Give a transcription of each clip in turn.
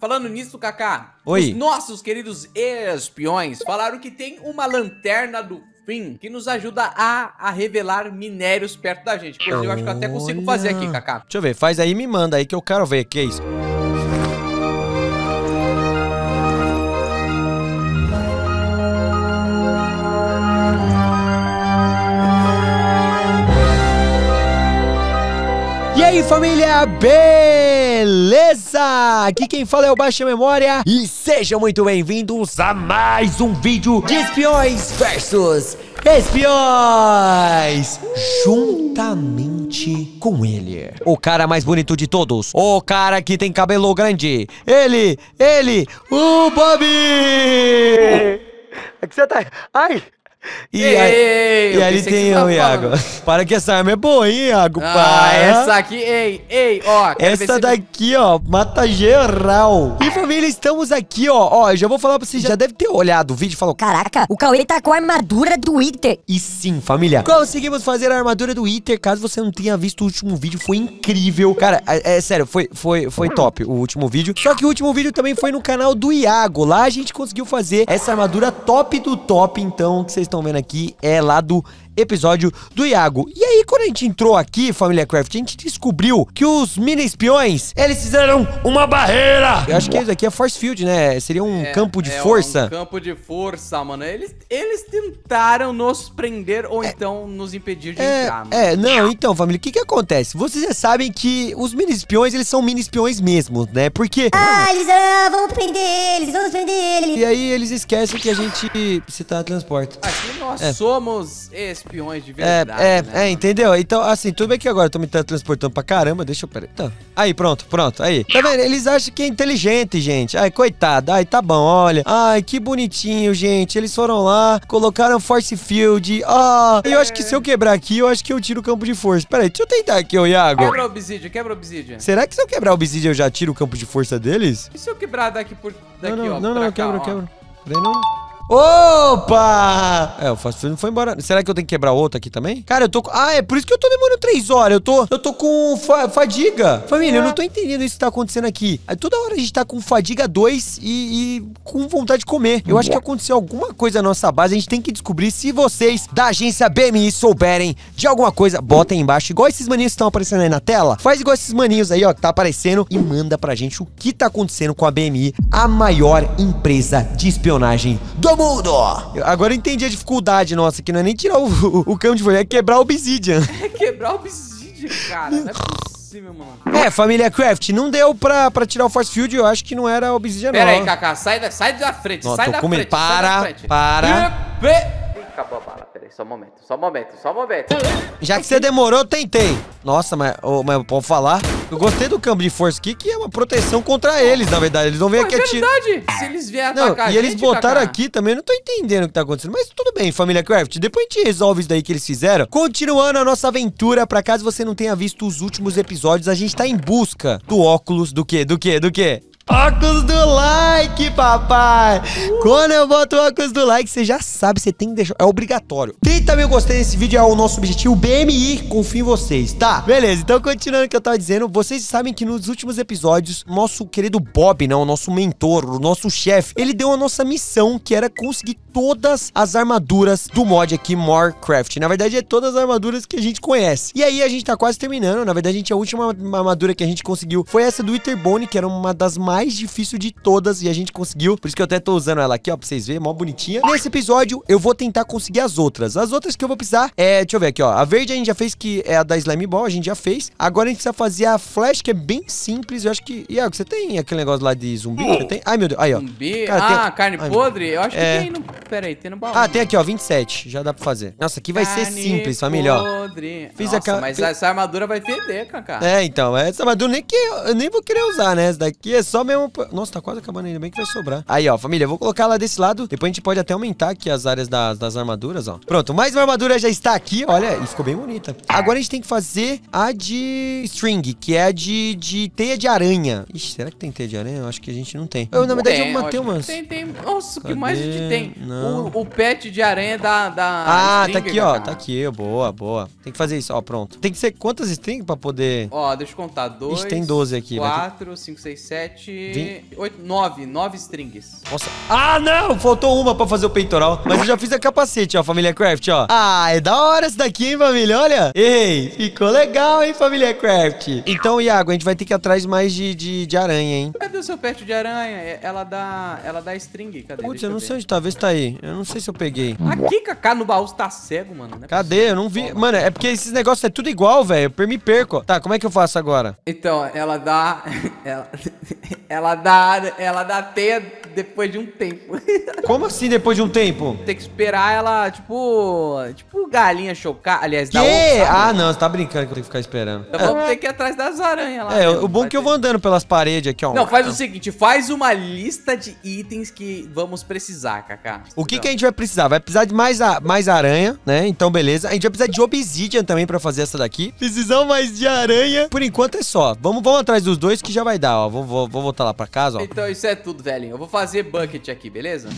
Falando nisso, Kaká, Oi. os nossos queridos espiões falaram que tem uma lanterna do fim que nos ajuda a, a revelar minérios perto da gente. Pois eu acho que eu até consigo fazer aqui, Kaká. Deixa eu ver, faz aí e me manda aí que eu quero ver, que é isso. aí, família? Beleza? Aqui quem fala é o Baixa Memória e sejam muito bem-vindos a mais um vídeo de espiões versus espiões juntamente com ele. O cara mais bonito de todos, o cara que tem cabelo grande, ele, ele, o Bobby! É que você tá... Ai! E, Ei, aí, e ali tem o Iago. Para que essa arma é boa, hein, Iago? Ah, Para. essa aqui, ei, ei, ó. Essa daqui, ó, mata geral. E família, estamos aqui, ó. Ó, eu já vou falar pra vocês, já deve ter olhado o vídeo e falou: Caraca, o Cauê tá com a armadura do Iter. E sim, família, conseguimos fazer a armadura do Iter. Caso você não tenha visto o último vídeo, foi incrível. Cara, é, é sério, foi, foi, foi top o último vídeo. Só que o último vídeo também foi no canal do Iago. Lá a gente conseguiu fazer essa armadura top do top, então, que vocês estão estão vendo aqui é lá do episódio do Iago. E aí, quando a gente entrou aqui, Família Craft, a gente descobriu que os mini espiões, eles fizeram uma barreira! Eu acho que isso aqui é force field, né? Seria um é, campo de é força. um campo de força, mano. Eles, eles tentaram nos prender ou é, então nos impedir de é, entrar, mano. É, não, então, família, o que que acontece? Vocês já sabem que os mini espiões, eles são mini espiões mesmo, né? Porque... Ah, eles uh, e aí eles esquecem que a gente se transporta. Aqui nós é. somos espiões de é, verdade. É, é, né, é entendeu? Então, assim, tudo bem que agora eu tô me transportando pra caramba, deixa eu. Peraí. Tá. aí, pronto, pronto, aí. Tá vendo? Eles acham que é inteligente, gente. Ai, coitado. Ai, tá bom, olha. Ai, que bonitinho, gente. Eles foram lá, colocaram force field. Ah, eu acho que se eu quebrar aqui, eu acho que eu tiro o campo de força. Peraí, deixa eu tentar aqui, ô Iago. Quebra o obsidian, quebra o obsidian. Será que se eu quebrar o obsidian, eu já tiro o campo de força deles? E se eu quebrar daqui por. Daqui, não, não, ó, não, não, cá, eu quebro, ó. quebro. Peraí, não. Opa! É, o fast food não foi embora. Será que eu tenho que quebrar outra aqui também? Cara, eu tô com... Ah, é por isso que eu tô demorando três horas. Eu tô, eu tô com fa fadiga. Família, eu não tô entendendo isso que tá acontecendo aqui. Toda hora a gente tá com fadiga 2 e, e com vontade de comer. Eu acho que aconteceu alguma coisa na nossa base. A gente tem que descobrir se vocês da agência BMI souberem de alguma coisa. Botem aí embaixo, igual esses maninhos que estão aparecendo aí na tela. Faz igual esses maninhos aí, ó, que tá aparecendo. E manda pra gente o que tá acontecendo com a BMI, a maior empresa de espionagem do mundo! Agora eu entendi a dificuldade nossa, que não é nem tirar o, o, o campo de folha, é quebrar o obsidian. É quebrar o obsidian, cara. Não é possível. É, família Craft, não deu pra, pra tirar o Force Field, eu acho que não era obsidian, Pera aí, Kaká, sai da, sai da frente, sai, da frente, sai da frente. Para, para acabou a bala. Peraí, só um momento, só um momento, só um momento. Já que você demorou, eu tentei. Nossa, mas, oh, mas pode falar. Eu gostei do campo de força aqui, que é uma proteção contra eles, na verdade. Eles não vêm é aqui é atirar. verdade. Se eles vierem atacar E eles gente, botaram aqui também, eu não tô entendendo o que tá acontecendo. Mas tudo bem, família Craft. Depois a gente resolve isso daí que eles fizeram. Continuando a nossa aventura, pra caso você não tenha visto os últimos episódios, a gente tá em busca do óculos do quê? Do quê? Do quê? Óculos do Light! aqui, papai. Quando eu boto uma coisa do like, você já sabe, você tem que deixar. É obrigatório. 30 mil gostei nesse vídeo é o nosso objetivo. BMI, confio em vocês, tá? Beleza, então continuando o que eu tava dizendo, vocês sabem que nos últimos episódios, nosso querido Bob, não, né, o nosso mentor, o nosso chefe, ele deu a nossa missão, que era conseguir todas as armaduras do mod aqui, Morecraft. Na verdade, é todas as armaduras que a gente conhece. E aí, a gente tá quase terminando. Na verdade, a, gente, a última armadura que a gente conseguiu foi essa do Winterbone que era uma das mais difíceis de todas, e a gente gente conseguiu. Por isso que eu até tô usando ela aqui, ó, pra vocês verem, mó bonitinha. Nesse episódio, eu vou tentar conseguir as outras. As outras que eu vou precisar é, deixa eu ver aqui, ó. A verde a gente já fez, que é a da Slime Ball, a gente já fez. Agora a gente precisa fazer a flash, que é bem simples. Eu acho que... Iago, você tem aquele negócio lá de zumbi? Você tem? Ai, meu Deus. Aí, ó. Zumbi? Cara, ah, tem... carne Ai, podre? Eu acho é... que tem no... Pera aí, tem no baú. Ah, tem aqui, ó, 27. Já dá pra fazer. Nossa, aqui vai carne ser simples, família, ó. Podre. Fiz Nossa, a... mas Fiz... essa armadura vai perder Kaká. É, então. Essa armadura nem que eu nem vou querer usar, né? Essa daqui é só mesmo... Nossa, tá quase acabando ainda bem que vai sobrar. Aí, ó, família, eu vou colocar lá desse lado. Depois a gente pode até aumentar aqui as áreas das, das armaduras, ó. Pronto, mais uma armadura já está aqui. Olha, e ficou bem bonita. Agora a gente tem que fazer a de string, que é a de, de teia de aranha. Ixi, será que tem teia de aranha? Eu acho que a gente não tem. Eu, na verdade, tem, eu matei umas. Tem, tem. Nossa, o que mais a gente tem? Não. O, o pet de aranha da... da ah, string, tá aqui, ó. Tá cara. Tá aqui, boa, boa. Tem que fazer isso, ó, pronto. Tem que ser quantas strings pra poder... Ó, deixa eu contar. Dois, Ixi, tem 12 aqui. 4, 5, 6, 7, 20... 8, 9. 9 nove strings. Nossa. Ah, não! Faltou uma pra fazer o peitoral. Mas eu já fiz a capacete, ó, família Craft, ó. Ah, é da hora essa daqui, hein, família? Olha. Ei, ficou legal, hein, família Craft? Então, Iago, a gente vai ter que ir atrás mais de, de, de aranha, hein? Cadê o seu pet de aranha? É, ela dá, ela dá string. Cadê? Putz, eu não sei onde tá. Vê se tá aí. Eu não sei se eu peguei. Aqui, Cacá, no baú, tá cego, mano. É Cadê? Eu não vi. Mano, é porque esses negócios é tudo igual, velho. Eu me perco. Tá, como é que eu faço agora? Então, ela dá... ela... Ela dá, ela dá até depois de um tempo. Como assim depois de um tempo? Tem que esperar ela, tipo. Tipo galinha chocar. Aliás, que? Ah, não, você tá brincando que eu tenho que ficar esperando. Eu vou ter que ir atrás das aranhas lá. É, mesmo, né? o bom é que eu vou andando pelas paredes aqui, ó. Não, faz o seguinte: faz uma lista de itens que vamos precisar, Kaká. O que, então. que a gente vai precisar? Vai precisar de mais, a, mais aranha, né? Então, beleza. A gente vai precisar de obsidian também pra fazer essa daqui. Precisamos mais de aranha. Por enquanto é só. Vamos, vamos atrás dos dois que já vai dar, ó. Vou, vou, vou voltar lá pra casa, ó. Então, isso é tudo, velhinho. Eu vou fazer fazer bucket aqui, beleza?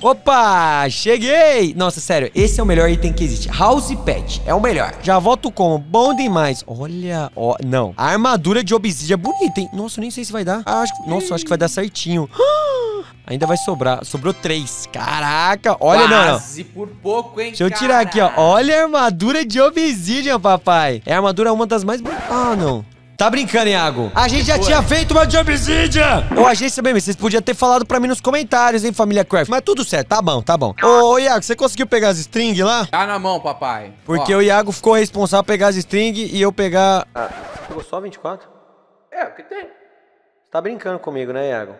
Opa, cheguei! Nossa, sério, esse é o melhor item que existe. House Pet é o melhor. Já volto com. Bom demais. Olha, ó, não. A armadura de obsidian é bonita, hein? Nossa, nem sei se vai dar. Ah, acho, nossa, acho que vai dar certinho. Ainda vai sobrar. Sobrou três. Caraca, olha, Quase não. Quase por pouco, hein, Deixa eu tirar cara. aqui, ó. Olha a armadura de obsidian, papai. É a armadura uma das mais... Ah, não. Tá brincando, Iago? A gente que já foi? tinha feito uma de obsidian! Ô, agência BM, vocês podiam ter falado pra mim nos comentários, hein, família Craft. Mas tudo certo, tá bom, tá bom. Ô, ô Iago, você conseguiu pegar as string lá? Tá na mão, papai. Porque Ó. o Iago ficou responsável por pegar as string e eu pegar... Ah, pegou só 24? É, o que tem? Você tá brincando comigo, né, Iago?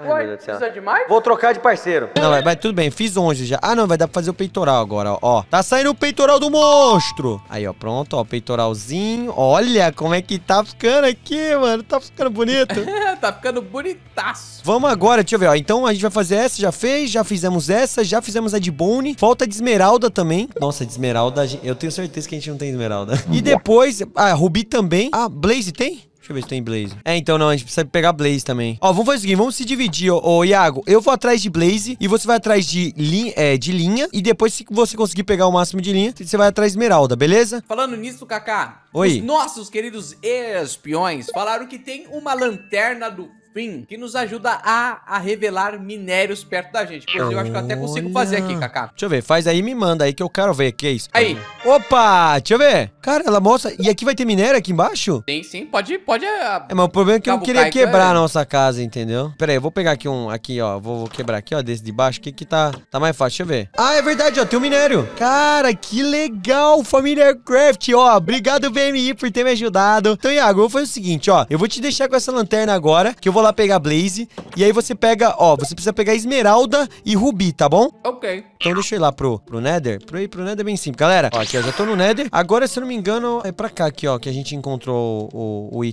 Ai, precisa de mais? Vou trocar de parceiro. Não, vai, vai, tudo bem. Fiz 11 já. Ah, não, vai dar pra fazer o peitoral agora, ó. ó. Tá saindo o peitoral do monstro. Aí, ó, pronto, ó, peitoralzinho. Olha como é que tá ficando aqui, mano. Tá ficando bonito. tá ficando bonitaço. Vamos agora, deixa eu ver, ó. Então a gente vai fazer essa, já fez, já fizemos essa, já fizemos a de bone. Falta de esmeralda também. Nossa, de esmeralda, eu tenho certeza que a gente não tem esmeralda. E depois, a rubi também. Ah, blaze tem? Deixa eu ver se tem Blaze. É, então não, a gente precisa pegar Blaze também. Ó, vamos fazer o seguinte, vamos se dividir, ô, ô Iago. Eu vou atrás de Blaze e você vai atrás de, li, é, de linha. E depois, se você conseguir pegar o máximo de linha, você vai atrás de Esmeralda, beleza? Falando nisso, Kaká. Oi. Os nossos queridos espiões falaram que tem uma lanterna do fim, que nos ajuda a, a revelar minérios perto da gente. Inclusive, eu acho que eu até consigo fazer aqui, Kaká. Deixa eu ver, faz aí e me manda aí que eu quero ver, que é isso. Aí. Opa, deixa eu ver. Cara, ela mostra... E aqui vai ter minério aqui embaixo? Tem sim, pode... pode ah, É, mas o problema é que eu não queria quebrar a nossa casa, entendeu? Pera aí, eu vou pegar aqui um... Aqui, ó, vou, vou quebrar aqui, ó, desse de baixo, O que que tá, tá mais fácil, deixa eu ver. Ah, é verdade, ó, tem um minério. Cara, que legal, família Craft, ó. Obrigado, VMI, por ter me ajudado. Então, Iago, foi o seguinte, ó. Eu vou te deixar com essa lanterna agora, que eu vou vou lá pegar Blaze. E aí você pega, ó, você precisa pegar Esmeralda e Rubi, tá bom? Ok. Então deixa eu ir lá pro, pro Nether. Pro ir pro Nether é bem simples. Galera, ó, aqui eu já tô no Nether. Agora, se eu não me engano, é pra cá aqui, ó, que a gente encontrou o, o, o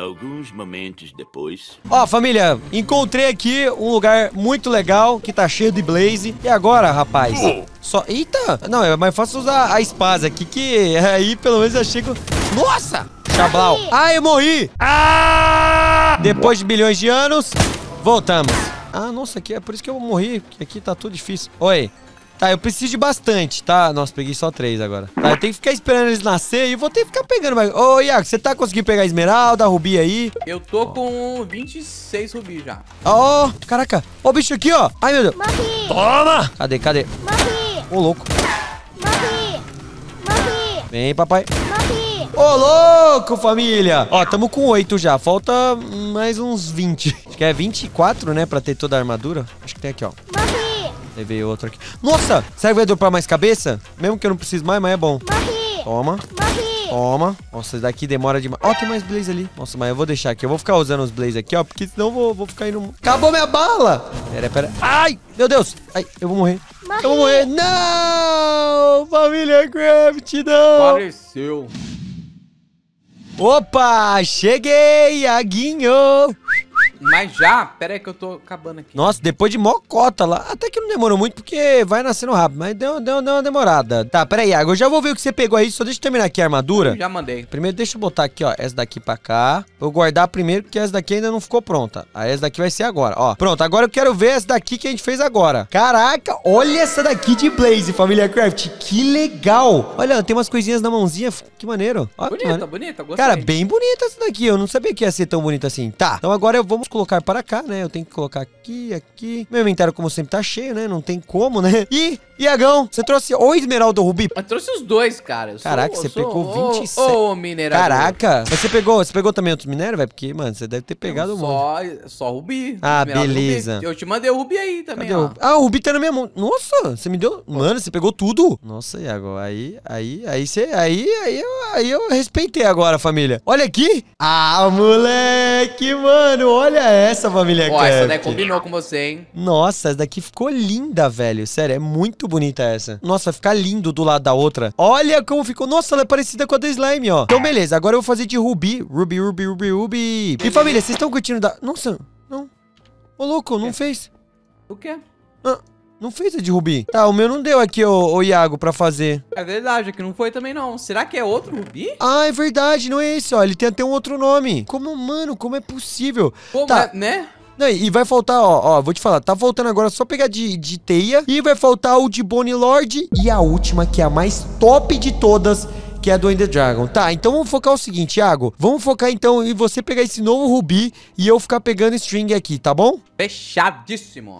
Alguns momentos depois... Ó, família, encontrei aqui um lugar muito legal, que tá cheio de Blaze. E agora, rapaz... Oh. Só... Eita! Não, é mais fácil usar a espada aqui, que aí pelo menos eu chego... Nossa! Chablau. Ah, eu morri! Ah! Depois de bilhões de anos, voltamos. Ah, nossa, aqui é por isso que eu morri, porque aqui tá tudo difícil. Oi. Tá, eu preciso de bastante, tá? Nossa, peguei só três agora. Tá, eu tenho que ficar esperando eles nascer e vou ter que ficar pegando mais. Ô, Iago, você tá conseguindo pegar esmeralda, rubi aí? Eu tô com 26 rubi já. Ó, oh, caraca. Ó oh, o bicho aqui, ó. Ai, meu Deus. Morri. Toma! Cadê, cadê? Morri. Ô, oh, louco. Morri. Morri. Vem, papai. Ô, louco, família! Ó, tamo com oito já. Falta mais uns 20. Acho que é 24, né? Pra ter toda a armadura. Acho que tem aqui, ó. Morri! Levei outro aqui. Nossa! Será que vai dropar mais cabeça? Mesmo que eu não precise mais, mas é bom. Morri! Toma. Morri! Toma. Nossa, esse daqui demora demais. Ó, tem mais blaze ali. Nossa, mas eu vou deixar aqui. Eu vou ficar usando os blaze aqui, ó. Porque senão eu vou, vou ficar indo... Acabou minha bala! Pera, pera. Ai! Meu Deus! Ai, eu vou morrer. Morri. Eu vou morrer. Não! Família Craft, não! Apareceu. Opa, cheguei, Aguinho! Mas já, pera aí que eu tô acabando aqui. Nossa, depois de mocota lá. Até que não demorou muito porque vai nascendo rápido, mas deu, deu, deu uma demorada. Tá, pera aí, Iago. Eu já vou ver o que você pegou aí. Só deixa eu terminar aqui a armadura. Eu já mandei. Primeiro, deixa eu botar aqui, ó. Essa daqui pra cá. Vou guardar primeiro porque essa daqui ainda não ficou pronta. Aí ah, essa daqui vai ser agora, ó. Pronto, agora eu quero ver essa daqui que a gente fez agora. Caraca, olha essa daqui de Blaze, família Craft. Que legal. Olha, tem umas coisinhas na mãozinha. Que maneiro. Ó, bonita, mano. bonita. Gostei. Cara, bem bonita essa daqui. Eu não sabia que ia ser tão bonita assim. Tá, então agora eu vou colocar para cá, né? Eu tenho que colocar aqui, aqui. Meu inventário, como sempre, tá cheio, né? Não tem como, né? E, Iagão, você trouxe ou esmeralda ou rubi? Eu trouxe os dois, cara. Eu Caraca, sou, você sou pegou 27. Ô, mineral. Caraca. Mas você pegou, você pegou também outros minérios, velho? Porque, mano, você deve ter pegado um só, só rubi. Ah, beleza. Rubi. Eu te mandei o rubi aí também, ó. Ah, o rubi tá na minha mão. Nossa, você me deu... Pô. Mano, você pegou tudo. Nossa, Iago, aí, aí, aí você... Aí, aí, eu, aí eu respeitei agora, família. Olha aqui. Ah, moleque, mano, olha Olha é essa família aqui. essa daí combinou com você, hein? Nossa, essa daqui ficou linda, velho. Sério, é muito bonita essa. Nossa, vai ficar lindo do lado da outra. Olha como ficou. Nossa, ela é parecida com a da Slime, ó. Então, beleza. Agora eu vou fazer de Ruby, Ruby, Ruby, Ruby, Ruby. E família, vocês estão curtindo da... Nossa, não. Ô, louco, não é. fez. O quê? Ah... Não fez a de rubi. Tá, o meu não deu aqui, ô, ô Iago, pra fazer. É verdade, aqui não foi também não. Será que é outro rubi? Ah, é verdade, não é esse, ó. Ele tem até um outro nome. Como, mano, como é possível? Como tá. é, né? Não, e vai faltar, ó, ó, vou te falar, tá faltando agora só pegar de, de teia. E vai faltar o de Bonnie Lord. E a última, que é a mais top de todas, que é a do Ender Dragon. Tá, então vamos focar o seguinte, Thiago. Vamos focar então em você pegar esse novo rubi e eu ficar pegando string aqui, tá bom? Fechadíssimo.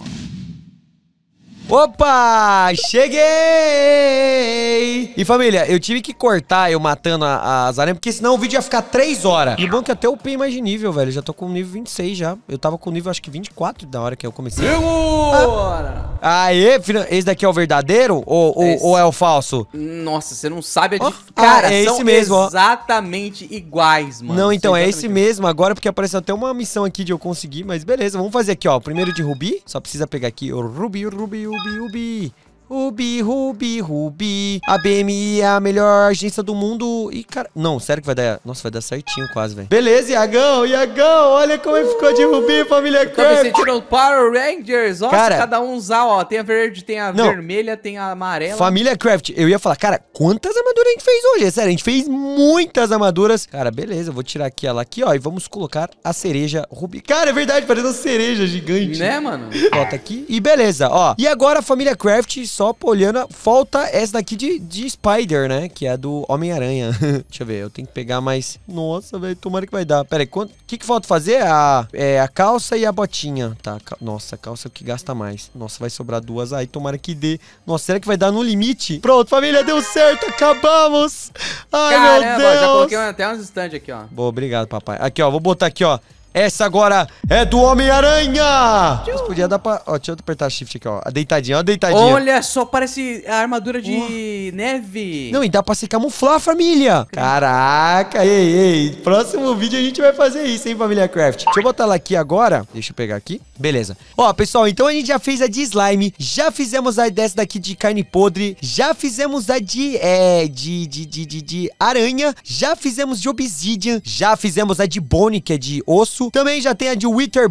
Opa! Cheguei! E família, eu tive que cortar eu matando as aranhas, porque senão o vídeo ia ficar 3 horas. E bom que até upei mais de nível, velho. Eu já tô com nível 26 já. Eu tava com nível acho que 24 da hora que eu comecei. Agora! Ah. Aê, esse daqui é o verdadeiro ou, ou, ou é o falso? Nossa, você não sabe a diferença. Oh, cara, ah, é esse mesmo, exatamente ó. iguais, mano. Não, então, é tá esse mesmo. Agora porque apareceu até uma missão aqui de eu conseguir, mas beleza. Vamos fazer aqui, ó. Primeiro de rubi. Só precisa pegar aqui o rubi, o rubi, o Biu b Rubi, Rubi, Rubi. A BMI é a melhor agência do mundo. E, cara... Não, sério que vai dar... Nossa, vai dar certinho quase, velho. Beleza, Iagão, Iagão. Olha como ele ficou de Rubi, família Kirk. Tô tirou sentindo Power Rangers. Nossa, cara, cada umzão, ó. Tem a verde, tem a não, vermelha, tem a amarela. Família Craft, eu ia falar, cara, quantas armaduras a gente fez hoje? É sério, a gente fez muitas armaduras. Cara, beleza, eu vou tirar aqui ela aqui, ó. E vamos colocar a cereja Rubi. Cara, é verdade, parece uma cereja gigante. Né, mano? Bota aqui. E beleza, ó. E agora, família Craft só poliana Falta essa daqui de, de Spider, né? Que é a do Homem-Aranha. Deixa eu ver, eu tenho que pegar mais. Nossa, velho, tomara que vai dar. Pera aí, o que, que falta fazer? A, é, a calça e a botinha. Tá, nossa, a calça é o que gasta mais. Nossa, vai sobrar duas aí, tomara que dê. Nossa, será que vai dar no limite? Pronto, família, deu certo, acabamos! Ai, Caramba, meu Deus! já coloquei até uns stand aqui, ó. Boa, obrigado, papai. Aqui, ó, vou botar aqui, ó. Essa agora é do Homem-Aranha! Mas podia dar pra... Ó, deixa eu apertar shift aqui, ó. A deitadinha, ó a deitadinha. Olha só, parece a armadura de neve. Não, e dá pra se camuflar, família. Caraca, ei, ei. Próximo vídeo a gente vai fazer isso, hein, família Craft. Deixa eu botar ela aqui agora. Deixa eu pegar aqui. Beleza. Ó, pessoal, então a gente já fez a de slime. Já fizemos a dessa daqui de carne podre. Já fizemos a de... É... De... De... De... De, de aranha. Já fizemos de obsidian. Já fizemos a de bone, que é de osso osso. Também já tem a de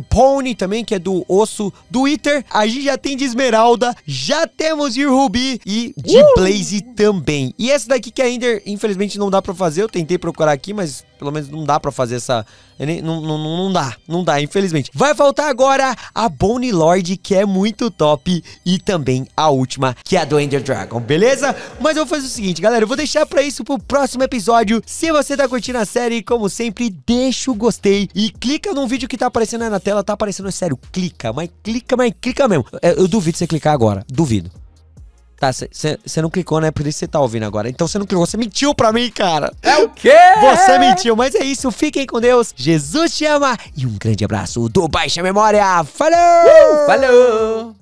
Pony também, que é do osso do Wither. A gente já tem de Esmeralda. Já temos de Rubi e de uh! Blaze também. E essa daqui que ainda, infelizmente, não dá pra fazer. Eu tentei procurar aqui, mas pelo menos não dá pra fazer essa não, não, não dá, não dá, infelizmente. Vai faltar agora a Bonnie Lord, que é muito top, e também a última, que é a do Ender Dragon, beleza? Mas eu vou fazer o seguinte, galera, eu vou deixar pra isso pro próximo episódio. Se você tá curtindo a série, como sempre, deixa o gostei e clica num vídeo que tá aparecendo aí na tela, tá aparecendo, é sério, clica, mas clica, mas clica mesmo. É, eu duvido você clicar agora, duvido. Tá, você não clicou, né? Por isso você tá ouvindo agora. Então você não clicou, você mentiu pra mim, cara. É o quê? Você mentiu, mas é isso. Fiquem com Deus. Jesus te ama. E um grande abraço do Baixa Memória. Falou! Uh, falou!